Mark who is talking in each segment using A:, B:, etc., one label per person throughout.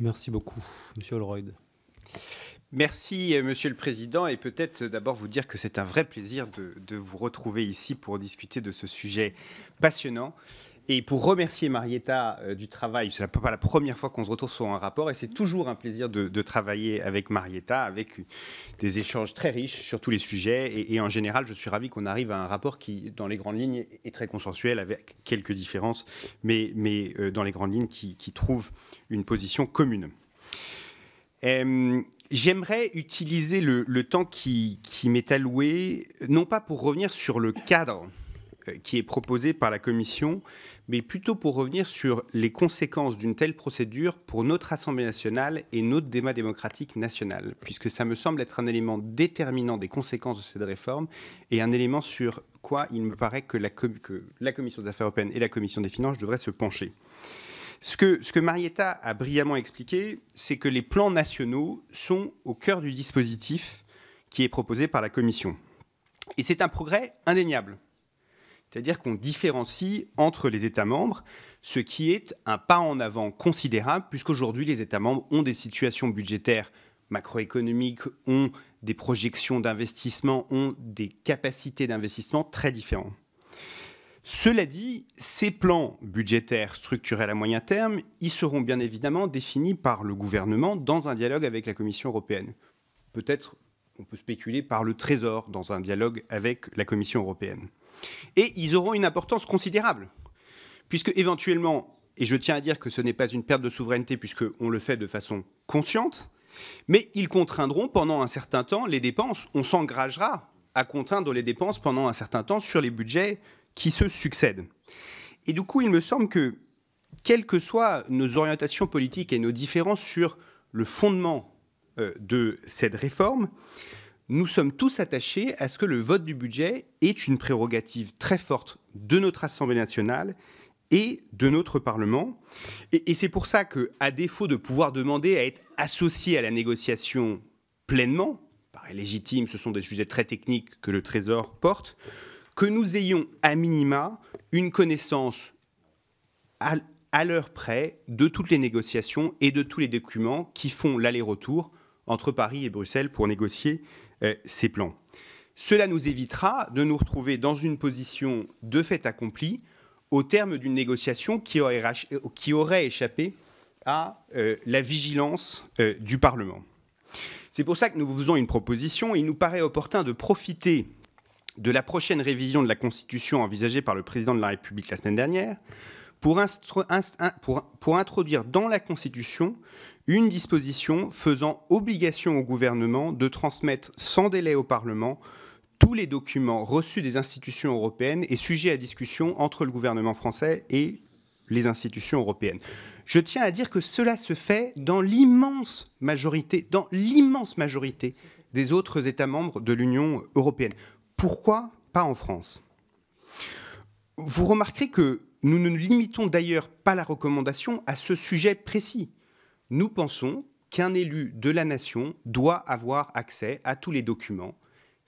A: Merci beaucoup, Monsieur Holroyd. Merci, euh, Monsieur le Président, et peut-être euh, d'abord vous dire que c'est un vrai plaisir de, de, vous retrouver ici pour discuter de ce sujet passionnant et pour remercier Marietta euh, du travail, c'est pas la première fois qu'on se retrouve sur un rapport et c'est mm. toujours un plaisir de, travailler avec Marietta, avec euh, des échanges très riches sur tous les sujets. Et, en général, je suis ravi qu'on arrive à un rapport qui, dans les grandes lignes, est très consensuel avec quelques différences, mais, mais euh, dans les grandes lignes qui, trouve une position commune. J'aimerais utiliser le, temps qui, qui m'est alloué, non pas pour revenir sur le cadre euh, qui est proposé par la Commission, mais plutôt pour revenir sur les conséquences d'une telle procédure pour notre Assemblée nationale et notre débat démocratique national, puisque ça me semble être un élément déterminant des conséquences de cette réforme et un élément sur quoi il me paraît que la, Commission des affaires européennes et la Commission des finances devraient se pencher. Ce que, ce que, Marietta a brillamment expliqué, c'est que les plans nationaux sont au cœur du dispositif qui est proposé par la Commission. Et c'est un progrès indéniable. C'est-à-dire qu'on différencie entre les États membres, ce qui est un pas en avant considérable, puisqu'aujourd'hui les États membres ont des situations budgétaires macroéconomiques, ont des projections d'investissement, ont des capacités d'investissement très différentes. Cela dit, ces plans budgétaires structurels à moyen terme, ils seront bien évidemment définis par le gouvernement dans un dialogue avec la Commission européenne. Peut-être on peut spéculer, par le Trésor dans un dialogue avec la Commission européenne. Et ils auront une importance considérable, puisque éventuellement, et je tiens à dire que ce n'est pas une perte de souveraineté puisqu'on le fait de façon consciente, mais ils contraindront pendant un certain temps les dépenses. On s'engagera à contraindre les dépenses pendant un certain temps sur les budgets qui se succèdent. Et du coup, il me semble que, quelles que soient nos orientations politiques et nos différences sur le fondement euh, de cette réforme, nous sommes tous attachés à ce que le vote du budget est une prérogative très forte de notre Assemblée nationale et de notre Parlement. Et, c'est pour ça que, à défaut de pouvoir demander à être associé à la négociation pleinement, paraît légitime, ce sont des sujets très techniques que le Trésor porte, que nous ayons à minima une connaissance à, à l'heure près de toutes les négociations et de tous les documents qui font l'aller-retour entre Paris et Bruxelles pour négocier euh, ces plans. Cela nous évitera de nous retrouver dans une position de fait accomplie au terme d'une négociation qui aurait, euh, échappé à euh, la vigilance du Parlement. C'est pour ça que nous vous faisons une proposition. Il nous paraît opportun de profiter de la prochaine révision de la Constitution envisagée par le président de la République la semaine dernière pour introduire dans la Constitution une disposition faisant obligation au gouvernement de transmettre sans délai au Parlement tous les documents reçus des institutions européennes et sujets à discussion entre le gouvernement français et les institutions européennes. Je tiens à dire que cela se fait dans l'immense majorité, dans l'immense majorité des autres États membres de l'Union européenne. Pourquoi pas en France Vous remarquerez que nous ne limitons d'ailleurs pas la recommandation à ce sujet précis nous pensons qu'un élu de la nation doit avoir accès à tous les documents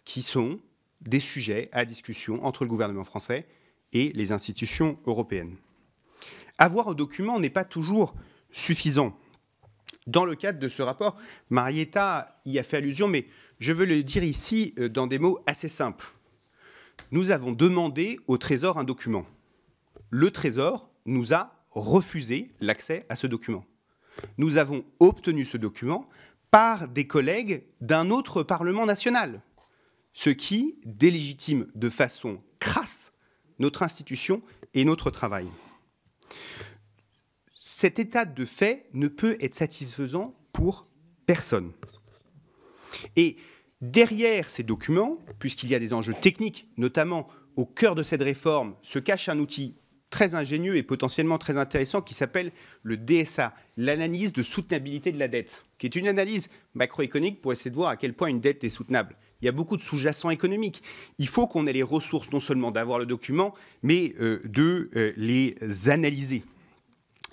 A: qui sont des sujets à discussion entre le gouvernement français et les institutions européennes. Avoir un document n'est pas toujours suffisant. Dans le cadre de ce rapport, Marietta y a fait allusion, mais je veux le dire ici euh, dans des mots assez simples. Nous avons demandé au Trésor un document. Le Trésor nous a refusé l'accès à ce document. Nous avons obtenu ce document par des collègues d'un autre Parlement national, ce qui délégitime de façon crasse notre institution et notre travail. Cet état de fait ne peut être satisfaisant pour personne. Et derrière ces documents, puisqu'il y a des enjeux techniques, notamment au cœur de cette réforme, se cache un outil très ingénieux et potentiellement très intéressant qui s'appelle le DSA, l'analyse de soutenabilité de la dette, qui est une analyse macroéconomique pour essayer de voir à quel point une dette est soutenable. Il y a beaucoup de sous-jacents économiques. Il faut qu'on ait les ressources non seulement d'avoir le document, mais euh, de euh, les analyser.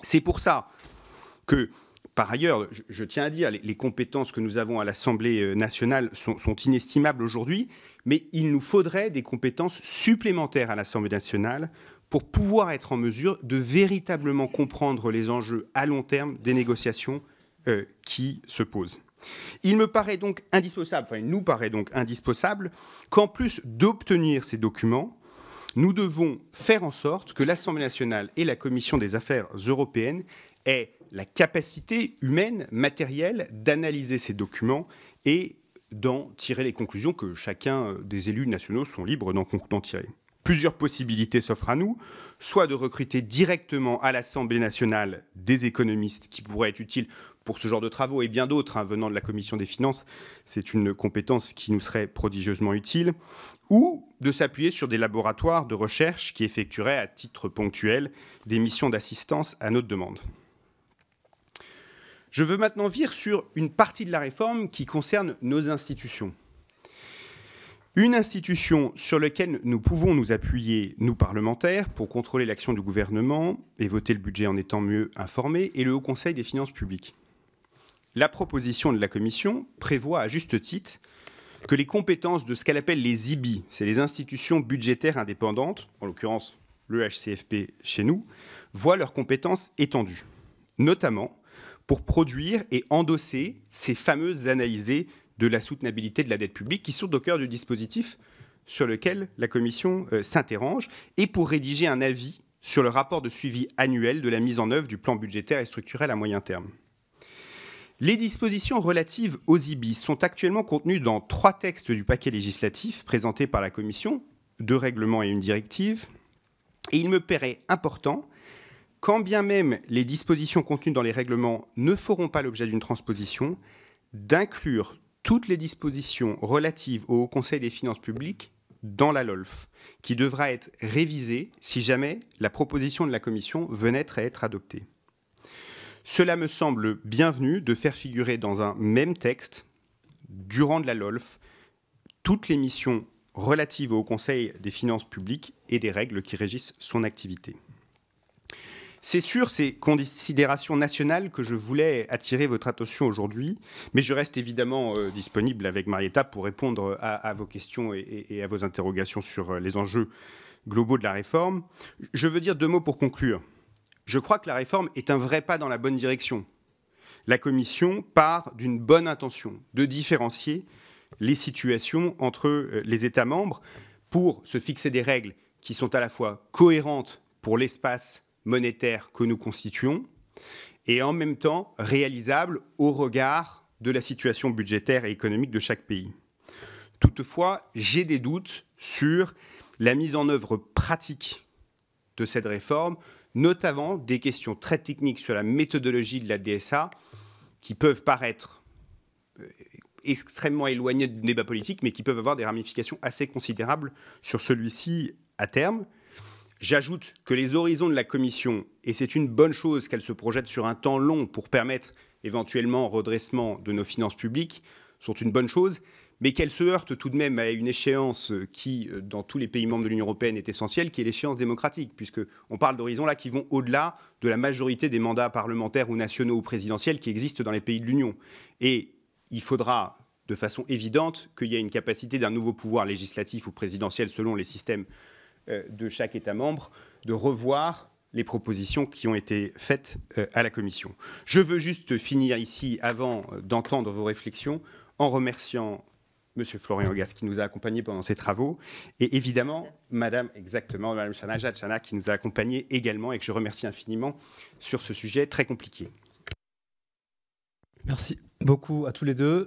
A: C'est pour ça que, par ailleurs, je, tiens à dire, les, compétences que nous avons à l'Assemblée euh, nationale sont inestimables aujourd'hui, mais il nous faudrait des compétences supplémentaires à l'Assemblée nationale pour pouvoir être en mesure de véritablement comprendre les enjeux à long terme des négociations euh, qui se posent. Il me paraît donc indispensable, enfin il nous paraît donc indispensable, qu'en plus d'obtenir ces documents, nous devons faire en sorte que l'Assemblée nationale et la Commission des affaires européennes aient la capacité humaine, matérielle, d'analyser ces documents et d'en tirer les conclusions que chacun euh, des élus nationaux sont libres d'en tirer. Plusieurs possibilités s'offrent à nous, soit de recruter directement à l'Assemblée nationale des économistes qui pourraient être utiles pour ce genre de travaux et bien d'autres hein, venant de la Commission des finances, c'est une compétence qui nous serait prodigieusement utile, ou de s'appuyer sur des laboratoires de recherche qui effectueraient à titre ponctuel des missions d'assistance à notre demande. Je veux maintenant virer sur une partie de la réforme qui concerne nos institutions. Une institution sur laquelle nous pouvons nous appuyer, nous parlementaires, pour contrôler l'action du gouvernement et voter le budget en étant mieux informés, est le Haut Conseil des finances publiques. La proposition de la Commission prévoit à juste titre que les compétences de ce qu'elle appelle les IBI, c'est les institutions budgétaires indépendantes, en l'occurrence le HCFP chez nous, voient leurs compétences étendues, notamment pour produire et endosser ces fameuses analysées de la soutenabilité de la dette publique, qui sont au cœur du dispositif sur lequel la Commission euh, s'interrange et pour rédiger un avis sur le rapport de suivi annuel de la mise en œuvre du plan budgétaire et structurel à moyen terme. Les dispositions relatives aux IBI sont actuellement contenues dans trois textes du paquet législatif présenté par la Commission, deux règlements et une directive, et il me paraît important, quand bien même les dispositions contenues dans les règlements ne feront pas l'objet d'une transposition, d'inclure toutes les dispositions relatives au Conseil des finances publiques dans la LOLF, qui devra être révisée si jamais la proposition de la Commission venait à être adoptée. Cela me semble bienvenu de faire figurer dans un même texte, durant de la LOLF, toutes les missions relatives au Conseil des finances publiques et des règles qui régissent son activité. C'est sur ces considérations nationales que je voulais attirer votre attention aujourd'hui, mais je reste évidemment euh, disponible avec Marietta pour répondre à, vos questions et, à vos interrogations sur euh, les enjeux globaux de la réforme. Je veux dire deux mots pour conclure. Je crois que la réforme est un vrai pas dans la bonne direction. La Commission part d'une bonne intention de différencier les situations entre euh, les États membres pour se fixer des règles qui sont à la fois cohérentes pour l'espace monétaire que nous constituons, et en même temps réalisable au regard de la situation budgétaire et économique de chaque pays. Toutefois, j'ai des doutes sur la mise en œuvre pratique de cette réforme, notamment des questions très techniques sur la méthodologie de la DSA, qui peuvent paraître euh, extrêmement éloignées du débat politique, mais qui peuvent avoir des ramifications assez considérables sur celui-ci à terme. J'ajoute que les horizons de la Commission, et c'est une bonne chose qu'elle se projette sur un temps long pour permettre éventuellement redressement de nos finances publiques, sont une bonne chose, mais qu'elle se heurte tout de même à une échéance qui, euh, dans tous les pays membres de l'Union européenne, est essentielle, qui est l'échéance démocratique, puisqu'on parle d'horizons là qui vont au-delà de la majorité des mandats parlementaires ou nationaux ou présidentiels qui existent dans les pays de l'Union. Et il faudra de façon évidente qu'il y ait une capacité d'un nouveau pouvoir législatif ou présidentiel selon les systèmes euh, de chaque État membre de revoir les propositions qui ont été faites euh, à la Commission. Je veux juste finir ici, avant euh, d'entendre vos réflexions, en remerciant M. Florian Gas qui nous a accompagnés pendant ces travaux, et évidemment Madame exactement Madame qui nous a accompagnés également et que je remercie infiniment sur ce sujet très compliqué. Merci beaucoup à tous les deux.